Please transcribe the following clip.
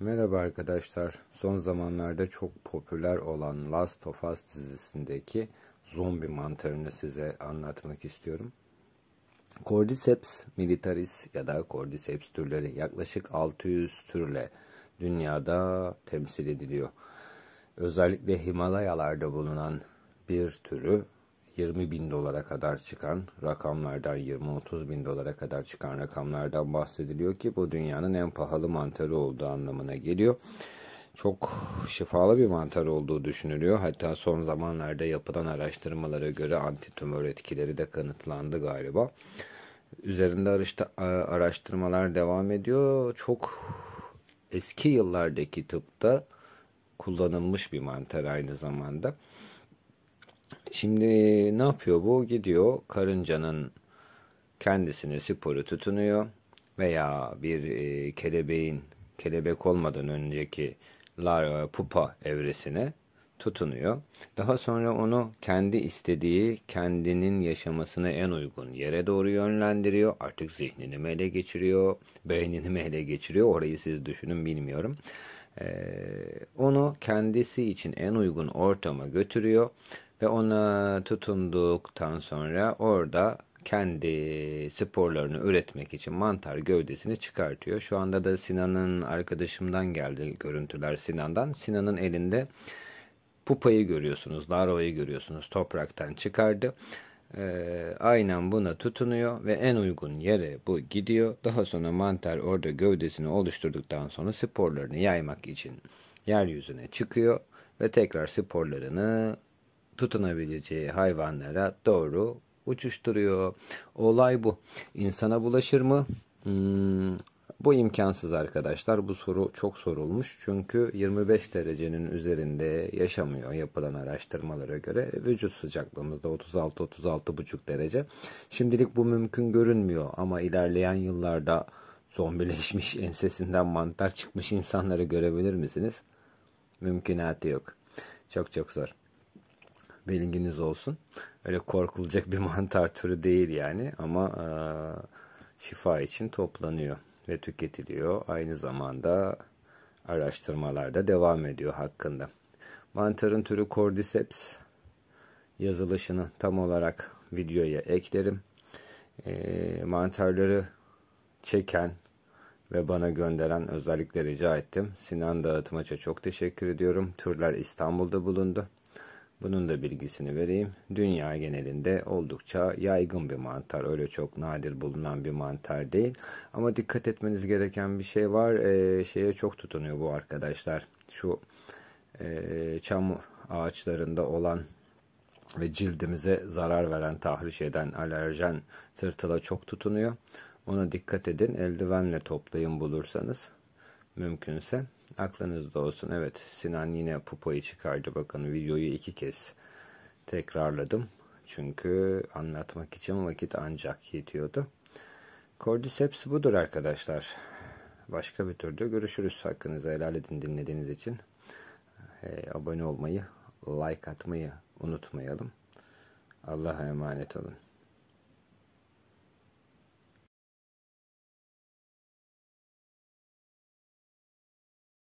Merhaba arkadaşlar. Son zamanlarda çok popüler olan Last of Us dizisindeki zombi mantarını size anlatmak istiyorum. Cordyceps militaris ya da Cordyceps türleri yaklaşık 600 türle dünyada temsil ediliyor. Özellikle Himalayalarda bulunan bir türü 20 bin dolara kadar çıkan rakamlardan 20-30 bin dolara kadar çıkan rakamlardan bahsediliyor ki bu dünyanın en pahalı mantarı olduğu anlamına geliyor. Çok şifalı bir mantar olduğu düşünülüyor. Hatta son zamanlarda yapılan araştırmalara göre antitümör etkileri de kanıtlandı galiba. Üzerinde araştırmalar devam ediyor. Çok eski yıllardaki tıpta kullanılmış bir mantar aynı zamanda. Şimdi ne yapıyor bu? Gidiyor karıncanın kendisini sporu tutunuyor veya bir e, kelebeğin kelebek olmadan önceki larva pupa evresine tutunuyor. Daha sonra onu kendi istediği, kendinin yaşamasına en uygun yere doğru yönlendiriyor. Artık zihnini mi ele geçiriyor, beynini mi ele geçiriyor orayı siz düşünün bilmiyorum. Ee, onu kendisi için en uygun ortama götürüyor ve ona tutunduktan sonra orada kendi sporlarını üretmek için mantar gövdesini çıkartıyor. Şu anda da Sinan'ın arkadaşımdan geldi görüntüler Sinan'dan. Sinan'ın elinde pupayı görüyorsunuz, larvayı görüyorsunuz. Topraktan çıkardı. Ee, aynen buna tutunuyor ve en uygun yere bu gidiyor. Daha sonra mantar orada gövdesini oluşturduktan sonra sporlarını yaymak için yeryüzüne çıkıyor ve tekrar sporlarını tutunabileceği hayvanlara doğru uçuşturuyor. Olay bu. İnsana bulaşır mı? Hmm, bu imkansız arkadaşlar. Bu soru çok sorulmuş. Çünkü 25 derecenin üzerinde yaşamıyor yapılan araştırmalara göre. Vücut sıcaklığımızda 36-36,5 derece. Şimdilik bu mümkün görünmüyor ama ilerleyen yıllarda zombileşmiş ensesinden mantar çıkmış insanları görebilir misiniz? Mümkünatı yok. Çok çok zor bilginiz olsun. Öyle korkulacak bir mantar türü değil yani ama e, şifa için toplanıyor ve tüketiliyor. Aynı zamanda araştırmalarda devam ediyor hakkında. Mantarın türü Cordyceps yazılışını tam olarak videoya eklerim. E, mantarları çeken ve bana gönderen özellikle rica ettim. Sinan Dağıtmaç'a çok teşekkür ediyorum. Türler İstanbul'da bulundu. Bunun da bilgisini vereyim. Dünya genelinde oldukça yaygın bir mantar. Öyle çok nadir bulunan bir mantar değil. Ama dikkat etmeniz gereken bir şey var. Ee, şeye çok tutunuyor bu arkadaşlar. Şu e, çam ağaçlarında olan ve cildimize zarar veren, tahriş eden alerjen tırtıla çok tutunuyor. Ona dikkat edin. Eldivenle toplayın bulursanız mümkünse aklınızda olsun. Evet Sinan yine pupayı çıkardı. Bakın videoyu iki kez tekrarladım. Çünkü anlatmak için vakit ancak yetiyordu. Cordyceps budur arkadaşlar. Başka bir türlü. görüşürüz. Hakkınızı helal edin dinlediğiniz için. E, abone olmayı, like atmayı unutmayalım. Allah'a emanet olun.